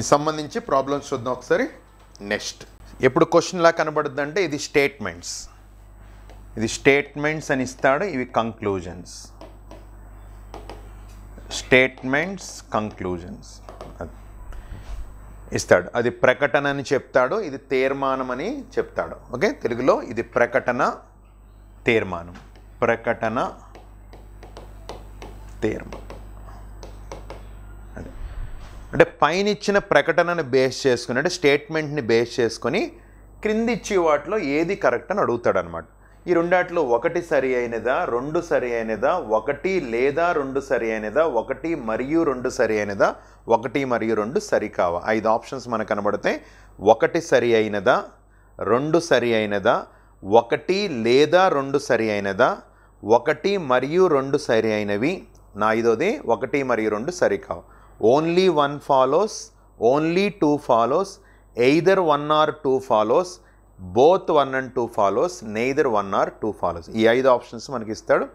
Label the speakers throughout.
Speaker 1: దీనికి సంబంధించి ప్రాబ్లమ్స్ చూద్దాం ఒకసారి నెక్స్ట్ ఎప్పుడు క్వశ్చన్లా కనబడుద్ది అంటే ఇది స్టేట్మెంట్స్ ఇది స్టేట్మెంట్స్ అని ఇస్తాడు ఇవి కంక్లూజన్స్ స్టేట్మెంట్స్ కంక్లూజన్స్ ఇస్తాడు అది ప్రకటన అని చెప్తాడు ఇది తీర్మానం అని చెప్తాడు ఓకే తెలుగులో ఇది ప్రకటన తీర్మానం ప్రకటన తీర్మానం అంటే పైన ఇచ్చిన ప్రకటనను బేస్ చేసుకుని అంటే స్టేట్మెంట్ని బేస్ చేసుకొని క్రింది ఇచ్చే వాటిలో ఏది కరెక్ట్ అని అనమాట ఈ రెండాట్లో ఒకటి సరి అయినదా రెండు సరి అయినదా ఒకటి లేదా రెండు సరి అయినదా ఒకటి మరియు రెండు సరి అయినదా ఒకటి మరియు రెండు సరి కావా ఐదు ఆప్షన్స్ మనకు కనబడితే ఒకటి సరి అయినదా రెండు సరి అయినదా ఒకటి లేదా రెండు సరి అయినదా ఒకటి మరియు రెండు సరి అయినవి నా ఐదోది ఒకటి మరియు రెండు సరి కావు only one follows only two follows either one or two follows both one and two follows neither one or two follows ఈ ఐదు ఆప్షన్స్ మనకి ఇస్తాడు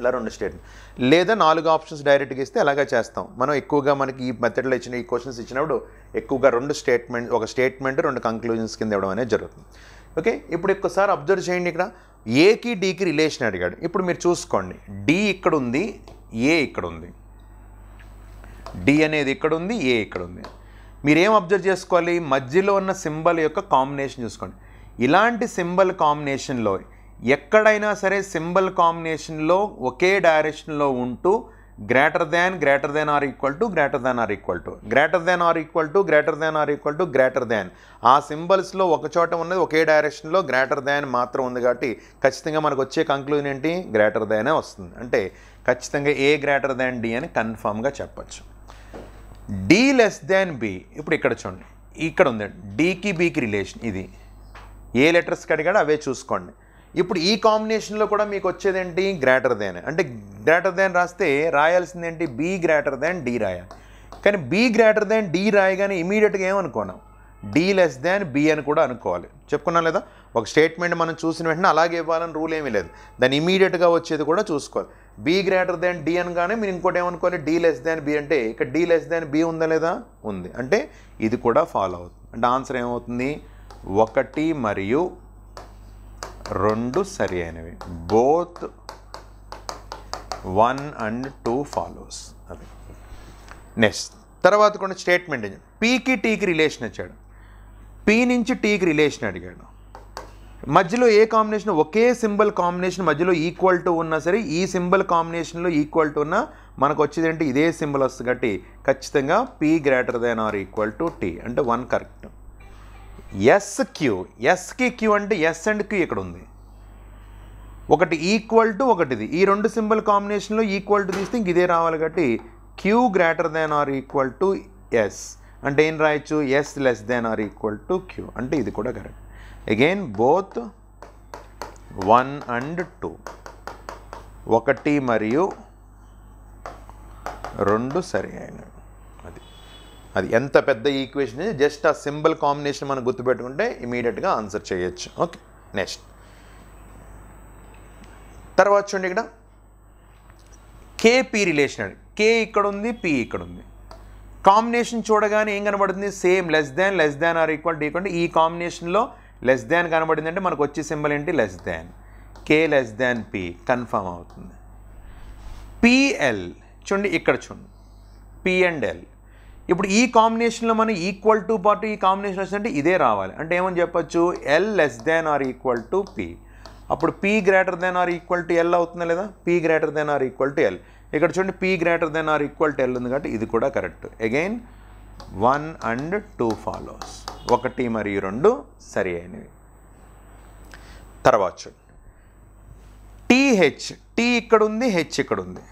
Speaker 1: ఇలా రెండు స్టేట్మెంట్ లేదా నాలుగు ఆప్షన్స్ డైరెక్ట్గా ఇస్తే అలాగే చేస్తాం మనం ఎక్కువగా మనకి ఈ మెథడ్లో ఇచ్చిన ఈ క్వశ్చన్స్ ఇచ్చినప్పుడు ఎక్కువగా రెండు స్టేట్మెంట్ ఒక స్టేట్మెంట్ రెండు కంక్లూజన్స్ కింద ఇవ్వడం అనేది జరుగుతుంది ఓకే ఇప్పుడు ఒక్కసారి అబ్జర్వ్ చేయండి ఇక్కడ ఏకి డీకి రిలేషన్ అడిగాడు ఇప్పుడు మీరు చూసుకోండి డి ఇక్కడ ఉంది ఏ ఇక్కడ ఉంది డి అనేది ఇక్కడ ఉంది ఏ ఇక్కడ ఉంది మీరేం అబ్జర్వ్ చేసుకోవాలి మధ్యలో ఉన్న సింబల్ యొక్క కాంబినేషన్ చూసుకోండి ఇలాంటి సింబల్ కాంబినేషన్లో ఎక్కడైనా సరే సింబల్ కాంబినేషన్లో ఒకే డైరెక్షన్లో ఉంటూ greater than greater than or equal to greater than or equal to greater than or equal to greater than or equal to greater than ఆ సింబల్స్లో ఒక చోట ఉన్నది ఒకే డైరెక్షన్లో గ్రేటర్ దాన్ మాత్రం ఉంది కాబట్టి ఖచ్చితంగా మనకు వచ్చే కంక్లూజన్ ఏంటి గ్రేటర్ దానే వస్తుంది అంటే ఖచ్చితంగా ఏ గ్రేటర్ దాన్ డి అని కన్ఫామ్గా చెప్పచ్చు డీ లెస్ దాన్ బి ఇప్పుడు ఇక్కడ చూడండి ఇక్కడ ఉంది డీకి బీకి రిలేషన్ ఇది ఏ లెటర్స్ కడిగాడో అవే చూసుకోండి ఇప్పుడు ఈ కాంబినేషన్లో కూడా మీకు వచ్చేది ఏంటి గ్రేటర్ దాన్ అంటే గ్రేటర్ దాన్ రాస్తే రాయాల్సింది ఏంటి బీ గ్రేటర్ దాన్ డి రాయాలి కానీ బీ గ్రేటర్ దాన్ డి రాయగానే ఇమీడియట్గా ఏమనుకోనాం డీ లెస్ దాన్ బి అని కూడా అనుకోవాలి చెప్పుకున్నాం లేదా ఒక స్టేట్మెంట్ మనం చూసిన వెంటనే అలాగే ఇవ్వాలని రూల్ ఏమీ లేదు దాన్ని ఇమీడియట్గా వచ్చేది కూడా చూసుకోవాలి బీ గ్రేటర్ దాన్ డి అనగానే మీరు ఇంకోటి ఏమనుకోవాలి డీ లెస్ దాన్ బి అంటే ఇక్కడ డీ లెస్ దాన్ బి ఉందా లేదా ఉంది అంటే ఇది కూడా ఫాలో అవుతుంది అంటే ఆన్సర్ ఏమవుతుంది ఒకటి మరియు రెండు సరి అయినవి both one and two follows అవి నెక్స్ట్ తర్వాత కొన్ని స్టేట్మెంట్ పీకి టీకి రిలేషన్ ఇచ్చాడు పి నుంచి టీకి రిలేషన్ అడిగాడు మధ్యలో ఏ కాంబినేషన్ ఒకే సింబల్ కాంబినేషన్ మధ్యలో ఈక్వల్ టు ఉన్నా సరే ఈ సింబల్ కాంబినేషన్లో ఈక్వల్ టు ఉన్నా మనకు వచ్చేది ఏంటి ఇదే సింబల్ వస్తుంది కాబట్టి ఖచ్చితంగా P greater than or equal to T అంటే వన్ కరెక్ట్ ఎస్ క్యూ ఎస్కి క్యూ అంటే ఎస్ అండ్ క్యూ ఇక్కడ ఉంది ఒకటి ఈక్వల్ టు ఒకటిది ఈ రెండు సింబల్ కాంబినేషన్లో ఈక్వల్ టు తీస్తే ఇంక ఇదే రావాలి కాబట్టి Q greater than or equal to S అంటే ఏం రాయొచ్చు S less than or equal to Q అంటే ఇది కూడా correct again both one and two ఒకటి మరియు రెండు సరి అయినవి అది అది ఎంత పెద్ద ఈక్వేషన్ జస్ట్ ఆ సింబల్ కాంబినేషన్ మనం గుర్తుపెట్టుకుంటే ఇమీడియట్గా ఆన్సర్ చేయొచ్చు ఓకే నెక్స్ట్ తర్వాత చూడండి ఇక్కడ కేపీ రిలేషన్ అండి కే ఇక్కడ ఉంది పి ఇక్కడ ఉంది కాంబినేషన్ చూడగానే ఏం కనబడుతుంది same less than less than or equal to equal ఈ కాంబినేషన్లో లెస్ దాన్ కనబడింది అంటే మనకు వచ్చే సింబల్ ఏంటి less than K less than P confirm అవుతుంది పిఎల్ చూడండి ఇక్కడ చూడండి పి అండ్ ఎల్ ఇప్పుడు ఈ కాంబినేషన్లో మనం ఈక్వల్ టు పాటు ఈ కాంబినేషన్ వచ్చిందంటే ఇదే రావాలి అంటే ఏమని చెప్పొచ్చు L less than or equal to P అప్పుడు P greater than or equal to L అవుతుందా లేదా P greater than or equal to L ఇక్కడ చూడండి P greater than or equal to L ఉంది కాబట్టి ఇది కూడా correct again one and two follows ఒకటి మరియు రెండు సరి అయినవి తర్వాత చూడండి టీహెచ్ టీ ఇక్కడ ఉంది హెచ్ ఇక్కడ ఉంది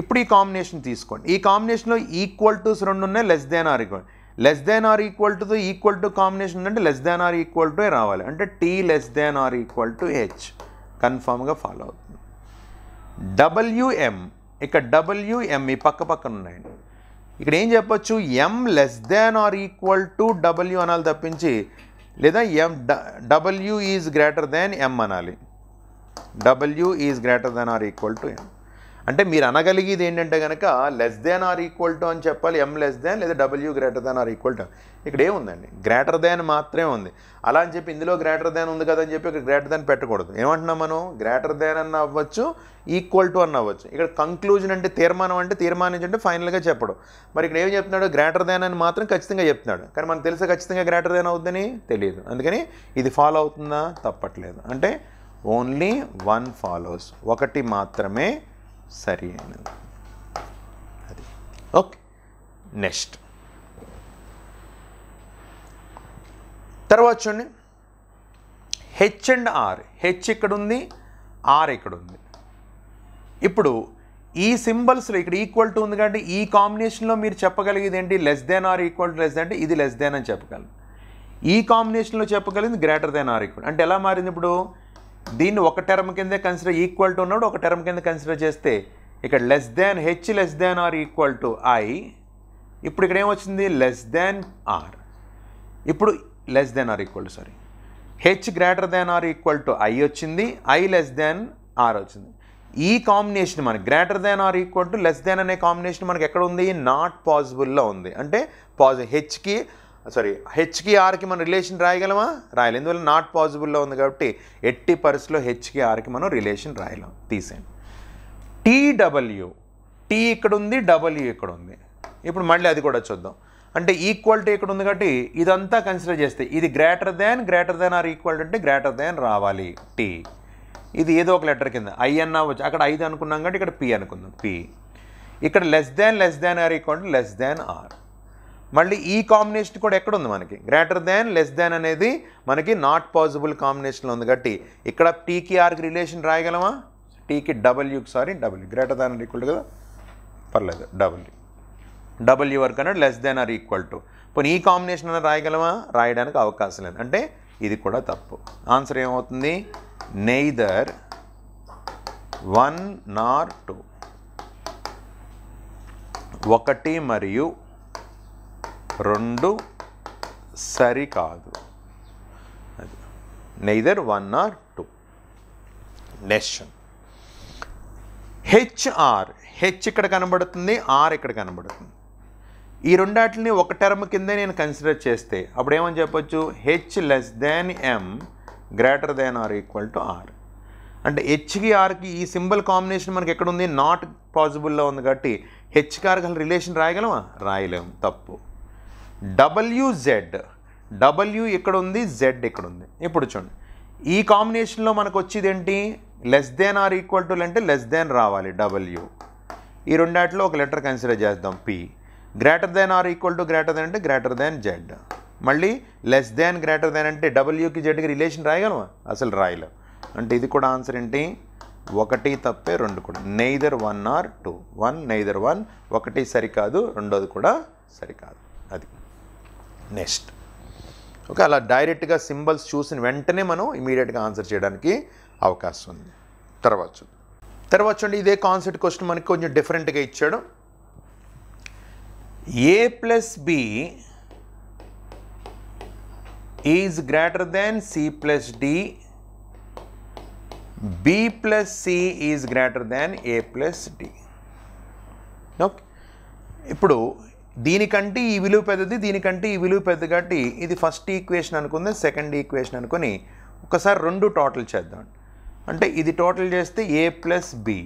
Speaker 1: ఇప్పుడు ఈ కాంబినేషన్ తీసుకోండి ఈ కాంబినేషన్లో ఈక్వల్ టూస్ రెండు ఉన్నాయి less than or equal less than or equal to equal to combination అంటే less than or equal to రావాలి అంటే T less than or equal to H కన్ఫామ్గా ఫాలో అవుతుంది డబల్యూఎం ఇక డబల్యూఎం ఈ పక్క పక్కన ఉన్నాయండి ఇక్కడ ఏం చెప్పొచ్చు M less than or equal to W అనాలి తప్పించి లేదా M W is greater than M అనాలి W is greater than or equal to M అంటే మీరు అనగలిగేది ఏంటంటే కనుక less than or equal to అని చెప్పాలి ఎం లెస్ దెన్ లేదా W greater than or equal to ఇక్కడ ఏముందండి గ్రేటర్ దాన్ మాత్రమే ఉంది అలా అని చెప్పి ఇందులో గ్రేటర్ దాన్ ఉంది కదా అని చెప్పి ఇక్కడ గ్రేటర్ దాన్ పెట్టకూడదు ఏమంటున్నాం మనం గ్రేటర్ దాన్ అన్న అవ్వచ్చు ఈక్వల్ టు అన్న అవ్వచ్చు ఇక్కడ కంక్లూజన్ అంటే తీర్మానం అంటే తీర్మానించి ఫైనల్గా చెప్పడం మరి ఇక్కడ ఏం చెప్తున్నాడు గ్రేటర్ దాన్ అని మాత్రం ఖచ్చితంగా చెప్తున్నాడు కానీ మనకు తెలిసే ఖచ్చితంగా గ్రేటర్ దాన్ అవుద్దని తెలియదు అందుకని ఇది ఫాలో అవుతుందా తప్పట్లేదు అంటే ఓన్లీ వన్ ఫాలోస్ ఒకటి మాత్రమే సరి అయినది అది ఓకే నెక్స్ట్ తర్వాత చూడండి హెచ్ అండ్ ఆర్ హెచ్ ఇక్కడ ఉంది ఆర్ ఇక్కడ ఉంది ఇప్పుడు ఈ సింబల్స్లో ఇక్కడ ఈక్వల్ టు ఉంది కాబట్టి ఈ కాంబినేషన్లో మీరు చెప్పగలిగేది ఏంటి less than or equal to less than అంటే ఇది లెస్ దెన్ అని చెప్పగలను ఈ కాంబినేషన్లో చెప్పగలిగింది గ్రేటర్ దెన్ ఆర్ ఈక్వల్ అంటే ఎలా మారింది ఇప్పుడు దీన్ని ఒక టర్మ్ కింద కన్సిడర్ ఈక్వల్ టు ఉన్నాడు ఒక టర్మ్ కింద కన్సిడర్ చేస్తే ఇక్కడ less than H less than or equal to I ఇప్పుడు ఇక్కడ ఏమొచ్చింది లెస్ దాన్ ఆర్ ఇప్పుడు less than or equal to sorry H greater than or equal to I వచ్చింది ఐ లెస్ దాన్ ఆర్ వచ్చింది ఈ కాంబినేషన్ మనకి greater than or equal to less than అనే combination మనకి ఎక్కడ ఉంది నాట్ పాసిబుల్లో ఉంది అంటే పాజి హెచ్కి సారీ హెచ్కి ఆర్కి మనం రిలేషన్ రాయగలమా రాయలేం ఎందువల్ల నాట్ పాసిబుల్లో ఉంది కాబట్టి ఎట్టి పరిస్థితిలో హెచ్కి ఆర్కి మనం రిలేషన్ రాయలేం తీసేయండి టీడబ్ల్యూ టీ ఇక్కడ ఉంది డబల్యూ ఇక్కడ ఉంది ఇప్పుడు మళ్ళీ అది కూడా చూద్దాం అంటే ఈక్వాలిటీ ఇక్కడ ఉంది కాబట్టి ఇదంతా కన్సిడర్ చేస్తే ఇది greater than greater than or equal అంటే గ్రేటర్ దాన్ రావాలి టీ ఇది ఏదో ఒక లెటర్ కింద ఐ అన్న వచ్చి అక్కడ ఐదు అనుకున్నాం కాబట్టి ఇక్కడ పి అనుకుందాం పి ఇక్కడ less than less than or equal less than or మళ్ళీ ఈ కాంబినేషన్ కూడా ఎక్కడ ఉంది మనకి గ్రేటర్ దాన్ లెస్ దాన్ అనేది మనకి నాట్ పాసిబుల్ కాంబినేషన్లో ఉంది కాబట్టి ఇక్కడ టీకి ఆర్కి రిలేషన్ రాయగలమా టీకి డబ్ల్యూకి sorry W greater than or equal కదా పర్లేదు డబ్ల్యూ డబ్ల్యూ వర్క్ అనేది less than or equal to పోనీ ఈ కాంబినేషన్ అనేది రాయగలమా రాయడానికి అవకాశం లేదు అంటే ఇది కూడా తప్పు ఆన్సర్ ఏమవుతుంది నెయిదర్ వన్ నార్ టూ ఒకటి మరియు రెండు సరికాదు అది neither one or two next HR H ఇక్కడ కనబడుతుంది ఆర్ ఇక్కడ కనబడుతుంది ఈ రెండాటిని ఒక టర్మ్ కింద నేను కన్సిడర్ చేస్తే అప్పుడు ఏమని చెప్పొచ్చు H less than M greater than or equal to R అంటే హెచ్కి ఆర్కి ఈ సింబల్ కాంబినేషన్ మనకి ఎక్కడ ఉంది నాట్ పాసిబుల్లో ఉంది కాబట్టి హెచ్కి ఆర్కి రిలేషన్ రాయగలమా రాయలేము తప్పు జెడ్ డబల్యూ ఇక్కడ ఉంది జెడ్ ఇక్కడ ఉంది ఇప్పుడు చూడండి ఈ కాంబినేషన్లో మనకు వచ్చేది ఏంటి less than or equal to అంటే లెస్ దెన్ రావాలి డబల్యూ ఈ రెండాటిలో ఒక లెటర్ కన్సిడర్ చేద్దాం P greater than or equal to greater than అంటే గ్రేటర్ దెన్ జెడ్ మళ్ళీ లెస్ దెన్ గ్రేటర్ దెన్ అంటే డబ్ల్యూకి జెడ్కి రిలేషన్ రాయగలమా అసలు రాయలేం అంటే ఇది కూడా ఆన్సర్ ఏంటి ఒకటి తప్పే రెండు కూడా neither one or two one neither one ఒకటి సరికాదు రెండోది కూడా సరికాదు అది నెక్స్ట్ ఓకే అలా డైరెక్ట్గా సింబల్స్ చూసిన వెంటనే మనం ఇమీడియట్గా ఆన్సర్ చేయడానికి అవకాశం ఉంది తర్వాత తర్వాత చూడండి ఇదే కాన్సెప్ట్ క్వశ్చన్ మనకి కొంచెం డిఫరెంట్గా ఇచ్చాడు A plus B is greater than C plus D B plus C is greater than A plus D okay ఇప్పుడు దీనికంటే ఈ విలువ పెద్దది దీనికంటే ఈ విలువ పెద్ద కాబట్టి ఇది ఫస్ట్ ఈక్వేషన్ అనుకుంది సెకండ్ ఈక్వేషన్ అనుకుని ఒకసారి రెండు టోటల్ చేద్దాం అంటే ఇది టోటల్ చేస్తే ఏ ప్లస్ బి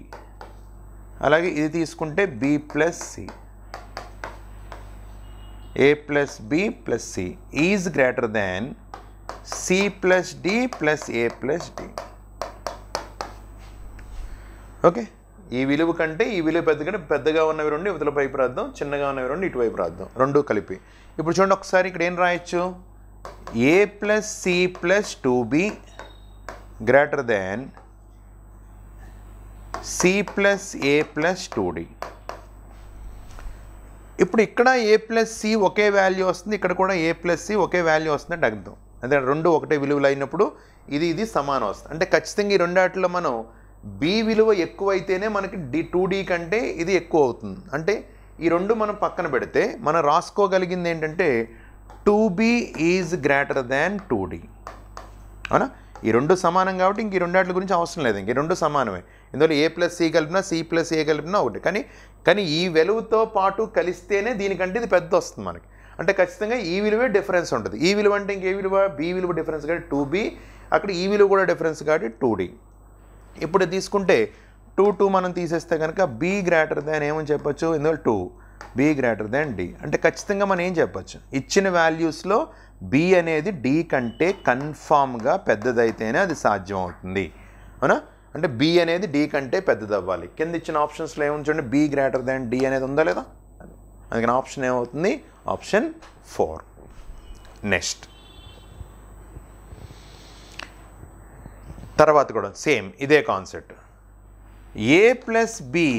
Speaker 1: అలాగే ఇది తీసుకుంటే B plus C A plus B plus C is greater than C plus D plus A plus D okay ఈ విలువ కంటే ఈ విలువ పెద్దగా పెద్దగా ఉన్నవి రెండు ఇవతల వైపు రాద్దాం చిన్నగా ఉన్నవి రెండు ఇటువైపు రాద్దాం రెండు కలిపి ఇప్పుడు చూడండి ఒకసారి ఇక్కడ ఏం రాయొచ్చు A plus C plus two B greater than C plus A plus two D ఇప్పుడు ఇక్కడ ఏ ప్లస్ సి ఒకే వాల్యూ వస్తుంది ఇక్కడ కూడా ఏ ప్లస్ సి ఒకే వాల్యూ వస్తుందంటే అర్థం అంటే రెండు ఒకటే విలువలు అయినప్పుడు ఇది ఇది సమానం వస్తుంది అంటే ఖచ్చితంగా ఈ రెండు వాటిలో మనం బి విలువ ఎక్కువైతేనే మనకి డి టూ డీ కంటే ఇది ఎక్కువ అవుతుంది అంటే ఈ రెండు మనం పక్కన పెడితే మనం రాసుకోగలిగింది ఏంటంటే two B is greater than two D అవునా ఈ రెండు సమానం కాబట్టి ఇంక ఈ రెండాట్ల గురించి అవసరం లేదు ఇంక రెండు సమానమే ఇందులో ఏ ప్లస్ సి కలిపినా సి ప్లస్ ఏ కలిపినా ఒకటి కానీ కానీ ఈ వెలువతో పాటు కలిస్తేనే దీనికంటే ఇది పెద్ద వస్తుంది మనకి అంటే ఖచ్చితంగా ఈ విలువే డిఫరెన్స్ ఉంటుంది ఈ విలువ అంటే ఇంకే విలువ బి విలువ డిఫరెన్స్ కాబట్టి టూ బీ అక్కడ ఈ e విలువ కూడా డిఫరెన్స్ కాబట్టి టూ డీ ఇప్పుడు తీసుకుంటే టూ టూ మనం తీసేస్తే కనుక బీ గ్రేటర్ దాన్ ఏమని చెప్పొచ్చు ఎందుకంటే two B greater than D అంటే ఖచ్చితంగా మనం ఏం చెప్పచ్చు ఇచ్చిన వాల్యూస్లో బి అనేది డి కంటే కన్ఫామ్గా పెద్దదైతేనే అది సాధ్యం అవుతుంది అవునా అంటే బి అనేది డి కంటే పెద్దది అవ్వాలి కింద ఇచ్చిన ఆప్షన్స్లో ఏమని చూడండి బి గ్రేటర్ దాన్ డి అనేది ఉందా లేదా అందుకని ఆప్షన్ ఏమవుతుంది ఆప్షన్ ఫోర్ నెక్స్ట్ తర్వాత కూడా సేమ్ ఇదే concept A plus B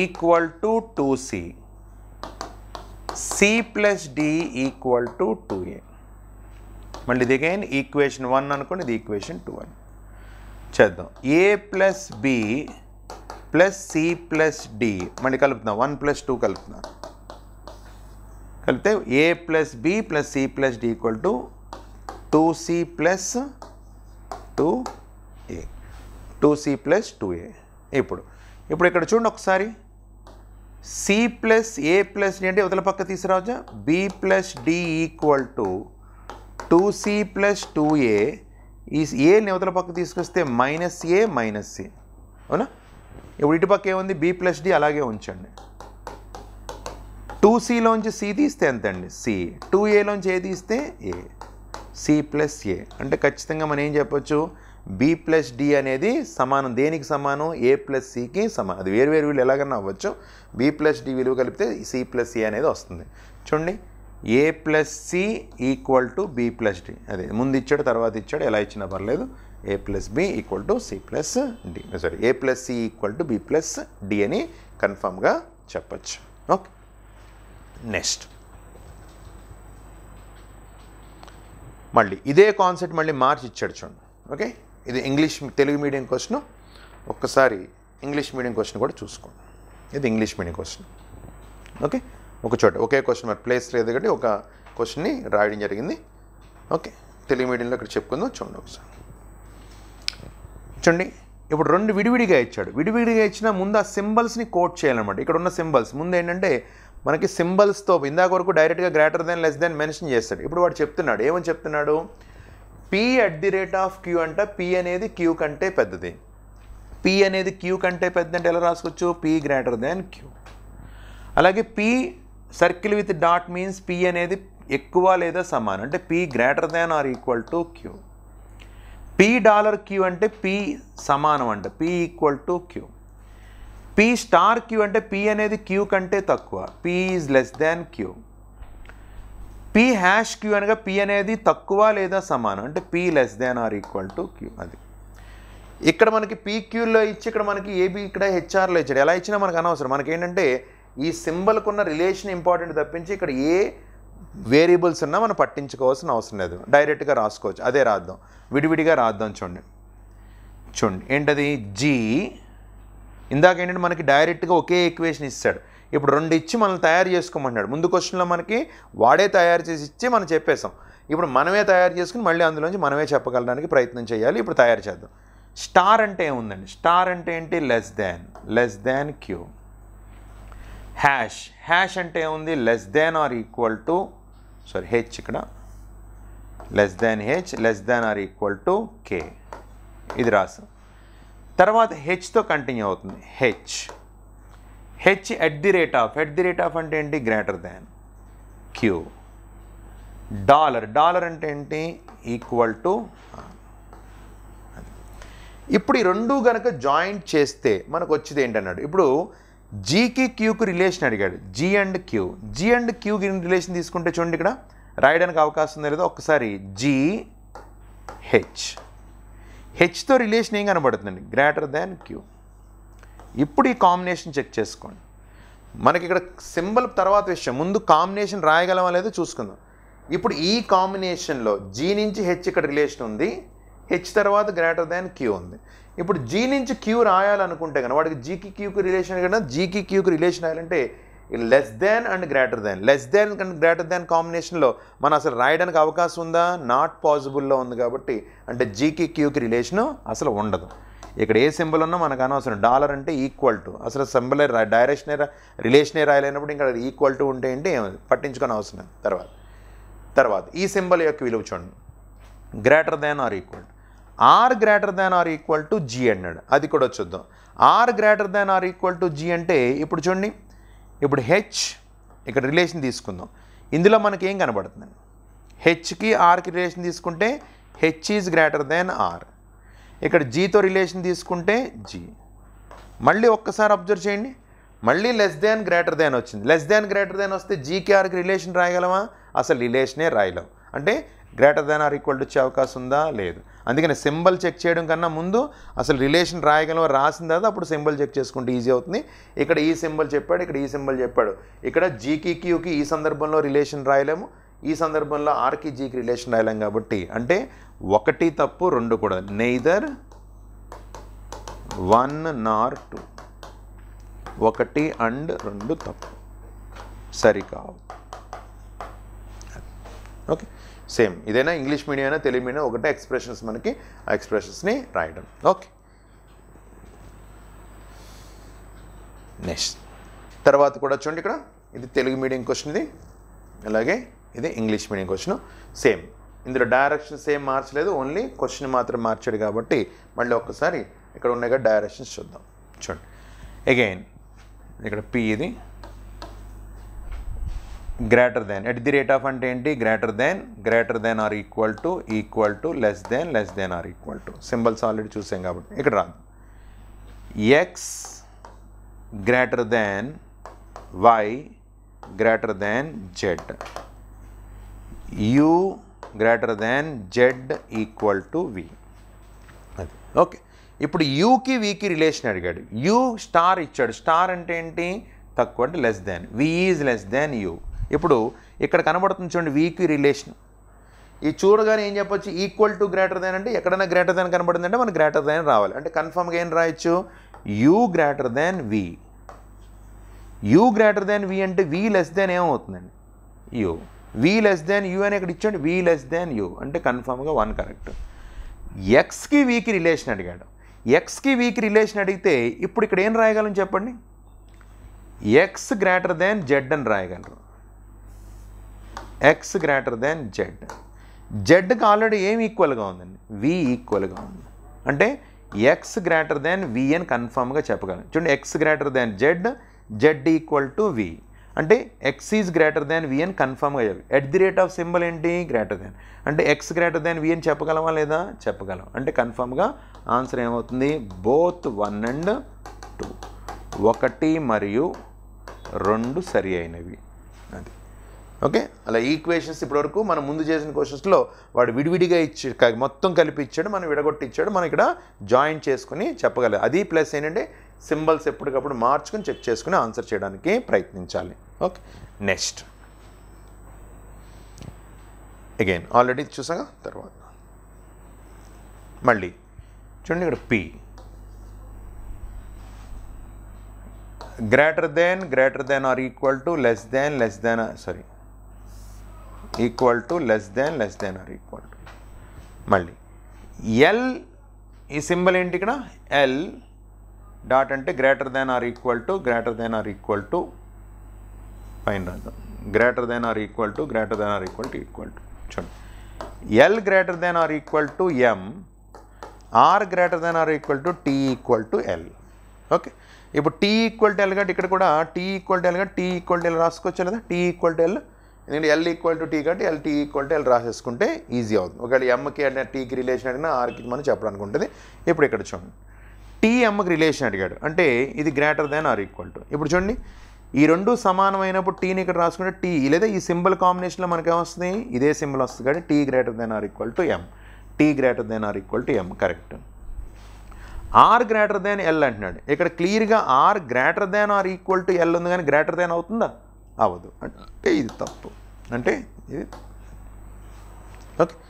Speaker 1: equal to two C C plus D equal to two A మళ్ళీ ఇది అగైన్ ఈక్వేషన్ వన్ అనుకోండి ఇది ఈక్వేషన్ టూ అని చేద్దాం A plus B plus C plus D మళ్ళీ కలుపుతున్నాం వన్ ప్లస్ టూ కలుపుతున్నాను కలిపితే A plus B plus C plus D equal to two C plus two A two C plus two A ఇప్పుడు ఇప్పుడు ఇక్కడ చూడండి ఒకసారి C plus A plus D అంటే ఇవతల పక్క తీసుకురావచ్చా B plus D equal to two C plus two A ఈ ఏని ఇవతల పక్క తీసుకొస్తే మైనస్ ఏ మైనస్ సి అవునా ఇప్పుడు ఇటు పక్క ఏముంది బి ప్లస్ డి అలాగే ఉంచండి టూ సిలోంచి సి తీస్తే ఎంత అండి సి టూ ఏలోంచి ఏ తీస్తే ఏ సి ప్లస్ ఏ అంటే ఖచ్చితంగా మనం ఏం చెప్పొచ్చు బి ప్లస్ డి అనేది సమానం దేనికి సమానం ఏ ప్లస్ సికి సమానం అది వేరు వేరు విలువ ఎలాగన్నా అవ్వచ్చు బి ప్లస్ డి విలువ కలిపితే సి ప్లస్ ఏ అనేది వస్తుంది చూడండి A plus C equal to B plus D అదే ముందు ఇచ్చాడు తర్వాత ఇచ్చాడు ఎలా ఇచ్చినా పర్లేదు A plus B equal to C plus D sorry A plus C equal to B plus D అని కన్ఫామ్గా చెప్పచ్చు ఓకే నెక్స్ట్ మళ్ళీ ఇదే కాన్సెప్ట్ మళ్ళీ మార్చి ఇచ్చాడు చూడండి ఓకే ఇది ఇంగ్లీష్ తెలుగు మీడియం క్వశ్చన్ ఒక్కసారి ఇంగ్లీష్ మీడియం క్వశ్చన్ కూడా చూసుకోండి ఇది ఇంగ్లీష్ మీడియం క్వశ్చన్ ఓకే ఒక చోట ఒకే క్వశ్చన్ మరి ప్లేస్ లేదు కాబట్టి ఒక క్వశ్చన్ని రాయడం జరిగింది ఓకే తెలుగు మీడియంలో ఇక్కడ చెప్పుకుందాం చూడండి ఒకసారి చూడండి ఇప్పుడు రెండు విడివిడిగా ఇచ్చాడు విడివిడిగా ఇచ్చిన ముందు ఆ సింబల్స్ని కోట్ చేయాలన్నమాట ఇక్కడ ఉన్న సింబల్స్ ముందు ఏంటంటే మనకి సింబల్స్తో ఇందాక వరకు డైరెక్ట్గా greater than less than mention చేస్తాడు ఇప్పుడు వాడు చెప్తున్నాడు ఏమని చెప్తున్నాడు P at the rate of Q అంట పి అనేది క్యూ కంటే పెద్దది పి అనేది క్యూ కంటే పెద్ద అంటే ఎలా రాసుకోవచ్చు పి గ్రేటర్ దెన్ క్యూ అలాగే P circle with dot means P అనేది ఎక్కువ లేదా సమానం అంటే P greater than or equal to Q P dollar Q అంటే పి సమానం అంట P equal to Q P star Q అంటే పి అనేది క్యూ కంటే తక్కువ P is less than Q P hash Q అనగా పి అనేది తక్కువ లేదా సమానం అంటే P less than or equal to Q అది ఇక్కడ మనకి క్యూలో ఇచ్చి ఇక్కడ మనకి ఏబీ ఇక్కడ హెచ్ఆర్లో ఇచ్చాడు ఎలా ఇచ్చినా మనకు అనవసరం మనకి ఏంటంటే ఈ సింబల్కి ఉన్న రిలేషన్ ఇంపార్టెంట్ తప్పించి ఇక్కడ ఏ వేరియబుల్స్ ఉన్నా మనం పట్టించుకోవాల్సిన అవసరం లేదు డైరెక్ట్గా రాసుకోవచ్చు అదే రాద్దాం విడివిడిగా రాద్దాం చూడండి చూడండి ఏంటది జీ ఇందాక ఏంటంటే మనకి డైరెక్ట్గా ఒకే ఈక్వేషన్ ఇస్తాడు ఇప్పుడు రెండు ఇచ్చి మనం తయారు చేసుకోమన్నాడు ముందు క్వశ్చన్లో మనకి వాడే తయారు చేసి ఇచ్చి మనం చెప్పేసాం ఇప్పుడు మనమే తయారు చేసుకుని మళ్ళీ అందులోంచి మనమే చెప్పగలడానికి ప్రయత్నం చేయాలి ఇప్పుడు తయారు చేద్దాం స్టార్ అంటే ఏముందండి స్టార్ అంటే ఏంటి less than less than Q hash hash అంటే ఏముంది less than or equal to sorry H ఇక్కడ less than H less than or equal to K ఇది రాసాం తర్వాత హెచ్తో కంటిన్యూ అవుతుంది H H at the rate of at the rate of అంటే ఏంటి greater than Q dollar dollar అంటే ఏంటి ఈక్వల్ టు ఇప్పుడు ఈ రెండు కనుక జాయింట్ చేస్తే మనకు వచ్చేది ఏంటన్నాడు ఇప్పుడు జీకి క్యూకి రిలేషన్ అడిగాడు G and Q G and క్యూకి రిలేషన్ తీసుకుంటే చూడండి ఇక్కడ రాయడానికి అవకాశం లేదు ఒకసారి జీ హెచ్ హెచ్తో రిలేషన్ ఏం కనబడుతుందండి గ్రేటర్ దాన్ క్యూ ఇప్పుడు ఈ కాంబినేషన్ చెక్ చేసుకోండి మనకి ఇక్కడ సింబల్ తర్వాత విషయం ముందు కాంబినేషన్ రాయగలమా లేదో చూసుకుందాం ఇప్పుడు ఈ కాంబినేషన్లో జీ నుంచి హెచ్ ఇక్కడ రిలేషన్ ఉంది హెచ్ తర్వాత గ్రేటర్ దాన్ క్యూ ఉంది ఇప్పుడు జీ నుంచి క్యూ రాయాలనుకుంటే కానీ వాడికి జీకి క్యూకి రిలేషన్ కన్నా జీకి క్యూకి రిలేషన్ రాయాలంటే less than and greater than less than and greater than కాంబినేషన్లో మనం అసలు రాయడానికి అవకాశం ఉందా నాట్ పాసిబుల్లో ఉంది కాబట్టి అంటే జీకి క్యూకి రిలేషను అసలు ఉండదు ఇక్కడ ఏ సింబల్ ఉన్నా మనకు అనవసరం డాలర్ అంటే ఈక్వల్ టు అసలు సింబలే రా డైరెక్షనే రిలేషనే రాయలేనప్పుడు ఇంకా ఈక్వల్ టు ఉంటే ఏంటి పట్టించుకొని అవసరం తర్వాత తర్వాత ఈ సింబల్ యొక్క విలువ చూడండి greater than or equal or greater than or equal to G అన్నాడు అది కూడా చూద్దాం or greater than or equal to G అంటే ఇప్పుడు చూడండి ఇప్పుడు హెచ్ ఇక్కడ రిలేషన్ తీసుకుందాం ఇందులో మనకి ఏం కనబడుతుందండి హెచ్కి ఆర్కి రిలేషన్ తీసుకుంటే H is greater than R ఇక్కడ జీతో రిలేషన్ తీసుకుంటే జీ మళ్ళీ ఒక్కసారి అబ్జర్వ్ చేయండి మళ్ళీ లెస్ దాన్ గ్రేటర్ దాన్ వచ్చింది లెస్ దాన్ గ్రేటర్ దాన్ వస్తే ఆర్కి రిలేషన్ రాయగలమా అసలు రిలేషనే రాయలేవు అంటే greater than or equal to వచ్చే అవకాశం ఉందా లేదు అందుకని సింబల్ చెక్ చేయడం కన్నా ముందు అసలు రిలేషన్ రాయగలం రాసిన తర్వాత అప్పుడు సింబల్ చెక్ చేసుకుంటే ఈజీ అవుతుంది ఇక్కడ ఈ సింబల్ చెప్పాడు ఇక్కడ ఈ సింబల్ చెప్పాడు ఇక్కడ జీకి క్యూకి ఈ సందర్భంలో రిలేషన్ రాయలేము ఈ సందర్భంలో ఆర్కి జీకి రిలేషన్ రాయలేం కాబట్టి అంటే ఒకటి తప్పు రెండు కూడా నెయిదర్ వన్ నార్ టూ ఒకటి అండ్ రెండు తప్పు సరికావు ఓకే సేమ్ ఇదైనా ఇంగ్లీష్ మీడియం అయినా తెలుగు మీడియం ఒకటే ఎక్స్ప్రెషన్స్ మనకి ఆ ఎక్స్ప్రెషన్స్ని రాయడం ఓకే నెక్స్ట్ తర్వాత కూడా చూడండి ఇక్కడ ఇది తెలుగు మీడియం క్వశ్చన్ ఇది అలాగే ఇది ఇంగ్లీష్ మీడియం క్వశ్చన్ సేమ్ ఇందులో డైరెక్షన్ సేమ్ మార్చలేదు ఓన్లీ క్వశ్చన్ మాత్రం మార్చాడు కాబట్టి మళ్ళీ ఒక్కసారి ఇక్కడ ఉండగా డైరెక్షన్స్ చూద్దాం చూడండి అగైన్ ఇక్కడ పి ఇది greater than at the rate of అంటే ఏంటి greater than greater than or equal to equal to less than less than or equal to symbols already చూసాం కాబట్టి ఇక్కడ రాదు X greater than Y greater than Z U greater than Z equal to V అది okay ఇప్పుడు యూకి వికి relation అడిగాడు U star ఇచ్చాడు స్టార్ అంటే ఏంటి తక్కువ అంటే less than V is less than you ఇప్పుడు ఇక్కడ కనబడుతుంది చూడండి వీక్ రిలేషన్ ఈ చూడగానే ఏం చెప్పొచ్చు ఈక్వల్ టు గ్రేటర్ దాన్ అంటే ఎక్కడైనా గ్రేటర్ దాన్ కనబడిందంటే మనం గ్రేటర్ దాన్ రావాలి అంటే కన్ఫర్మ్గా ఏం రాయొచ్చు U greater than V U greater than V అంటే వి లెస్ దాన్ ఏమవుతుందండి U V less than U అని ఇక్కడ ఇచ్చండి వి లెస్ దాన్ యూ అంటే కన్ఫర్మ్గా వన్ కరెక్ట్ ఎక్స్కి వీకి రిలేషన్ అడిగాడు ఎక్స్కి వీకి రిలేషన్ అడిగితే ఇప్పుడు ఇక్కడ ఏం రాయగలను చెప్పండి ఎక్స్ గ్రేటర్ దాన్ జెడ్ అని రాయగలరు ఎక్స్ గ్రేటర్ దెన్ జెడ్ జెడ్కి ఆల్రెడీ ఏం ఈక్వల్గా ఉందండి వి ఈక్వల్గా ఉంది అంటే ఎక్స్ గ్రేటర్ దెన్ వి అని కన్ఫామ్గా చెప్పగలం చూడండి X greater than Z Z equal to V అంటే X is greater than V అని కన్ఫర్మ్గా చెప్పి at the rate of symbol ఏంటి గ్రేటర్ దాన్ అంటే ఎక్స్ గ్రేటర్ దాన్ వి అని చెప్పగలమా లేదా చెప్పగలం అంటే కన్ఫర్మ్గా ఆన్సర్ ఏమవుతుంది బోత్ వన్ అండ్ టూ ఒకటి మరియు రెండు సరి అయినవి అది ఓకే అలా ఈక్వేషన్స్ ఇప్పటివరకు మనం ముందు చేసిన క్వశ్చన్స్లో వాడు విడివిడిగా ఇచ్చి మొత్తం కలిపి ఇచ్చాడు మనం విడగొట్టి ఇచ్చాడు మనం ఇక్కడ జాయిన్ చేసుకుని చెప్పగలం అది ప్లస్ ఏంటంటే సింబల్స్ ఎప్పటికప్పుడు మార్చుకుని చెక్ చేసుకుని ఆన్సర్ చేయడానికి ప్రయత్నించాలి ఓకే నెక్స్ట్ అగైన్ ఆల్రెడీ చూసాగా తర్వాత మళ్ళీ చూడండి ఇక్కడ P greater than greater than or equal to less than less than sorry equal to less than less than or equal to మళ్ళీ ఎల్ ఈ సింబల్ ఏంటి ఇక్కడ ఎల్ డాట్ అంటే greater than or equal to greater than or equal to పైన రాద్దాం greater than or equal to greater than or equal to equal to చూడండి L greater than or equal to M or greater than or equal to T equal to L okay ఇప్పుడు T equal to L కాబట్టి ఇక్కడ కూడా T equal to L కాబట్టి T equal to L రాసుకోవచ్చు లేదా T equal to L ఎందుకంటే L equal to T కాబట్టి L T equal to L రాసేసుకుంటే ఈజీ అవుతుంది ఒకవేళ ఎమ్కి అంటే టీకి రిలేషన్ అడిగినా ఆర్కి మనం చెప్పడానికి ఉంటుంది ఇప్పుడు ఇక్కడ చూడండి టీ ఎంకి రిలేషన్ అడిగాడు అంటే ఇది greater than or equal to ఇప్పుడు చూడండి ఈ రెండు సమానమైనప్పుడు టీని ఇక్కడ రాసుకుంటే టీ లేదా ఈ సింబల్ కాంబినేషన్లో మనకేమొస్తుంది ఇదే సింబల్ వస్తుంది కానీ T greater than or equal to M T greater than or equal to M correct R greater than L అంటున్నాడు ఇక్కడ క్లియర్గా R greater than or equal to L ఉంది కానీ గ్రేటర్ దెన్ అవుతుందా అవ్వదు అంటే ఇది తప్పు అంటే ఇది ఓకే